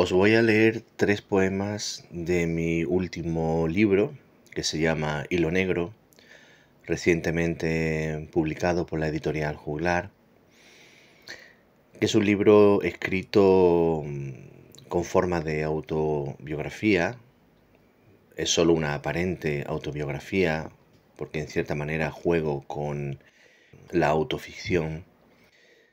Os voy a leer tres poemas de mi último libro, que se llama Hilo Negro, recientemente publicado por la editorial Juglar, que es un libro escrito mm, con forma de autobiografía, es solo una aparente autobiografía, porque en cierta manera juego con la autoficción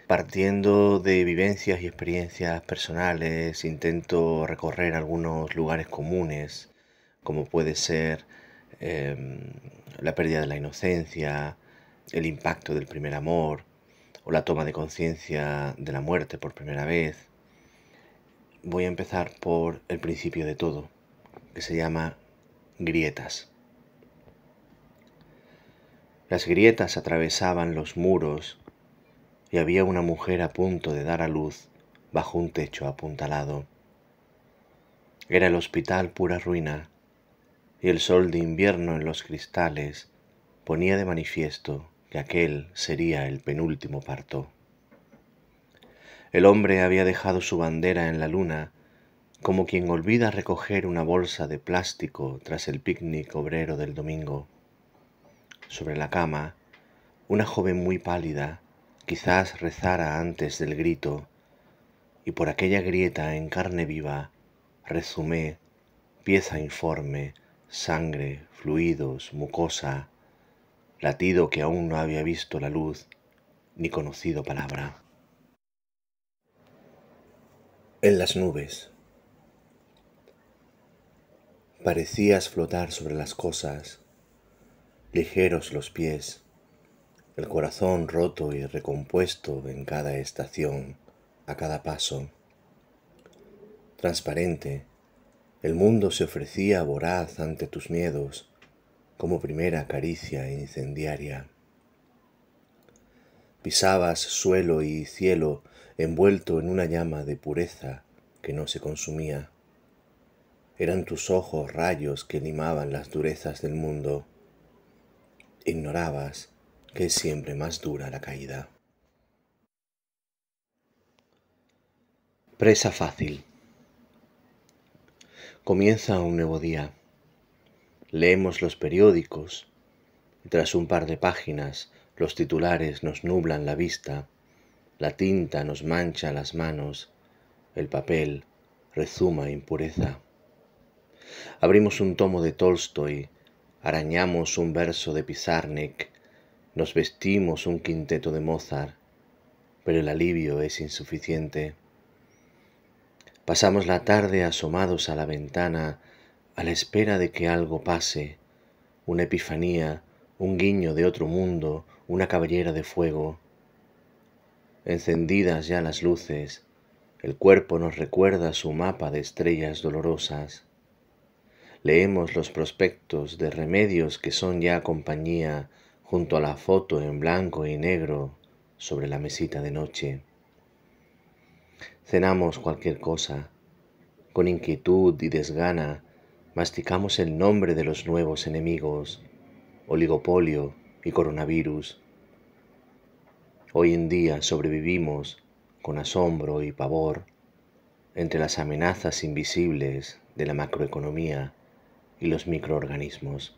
Partiendo de vivencias y experiencias personales, intento recorrer algunos lugares comunes, como puede ser em, la pérdida de la inocencia, el impacto del primer amor o la toma de conciencia de la muerte por primera vez. Voy a empezar por el principio de todo, que se llama grietas. Las grietas atravesaban los muros y había una mujer a punto de dar a luz bajo un techo apuntalado. Era el hospital pura ruina, y el sol de invierno en los cristales ponía de manifiesto que aquel sería el penúltimo parto. El hombre había dejado su bandera en la luna, como quien olvida recoger una bolsa de plástico tras el picnic obrero del domingo. Sobre la cama, una joven muy pálida quizás rezara antes del grito, y por aquella grieta en carne viva resumé pieza informe, sangre, fluidos, mucosa, latido que aún no había visto la luz ni conocido palabra. En las nubes. Parecías flotar sobre las cosas, ligeros los pies, el corazón roto y recompuesto en cada estación, a cada paso. Transparente, el mundo se ofrecía voraz ante tus miedos como primera caricia incendiaria. Pisabas suelo y cielo envuelto en una llama de pureza que no se consumía. Eran tus ojos rayos que limaban las durezas del mundo. Ignorabas que es siempre más dura la caída. Presa fácil. Comienza un nuevo día. Leemos los periódicos tras un par de páginas los titulares nos nublan la vista, la tinta nos mancha las manos, el papel rezuma impureza. Abrimos un tomo de Tolstoy, arañamos un verso de Pizarnik, nos vestimos un quinteto de Mozart, pero el alivio es insuficiente. Pasamos la tarde asomados a la ventana a la espera de que algo pase, una epifanía, un guiño de otro mundo, una cabellera de fuego. Encendidas ya las luces, el cuerpo nos recuerda su mapa de estrellas dolorosas. Leemos los prospectos de remedios que son ya compañía junto a la foto en blanco y negro sobre la mesita de noche. Cenamos cualquier cosa. Con inquietud y desgana masticamos el nombre de los nuevos enemigos, oligopolio y coronavirus. Hoy en día sobrevivimos con asombro y pavor entre las amenazas invisibles de la macroeconomía y los microorganismos.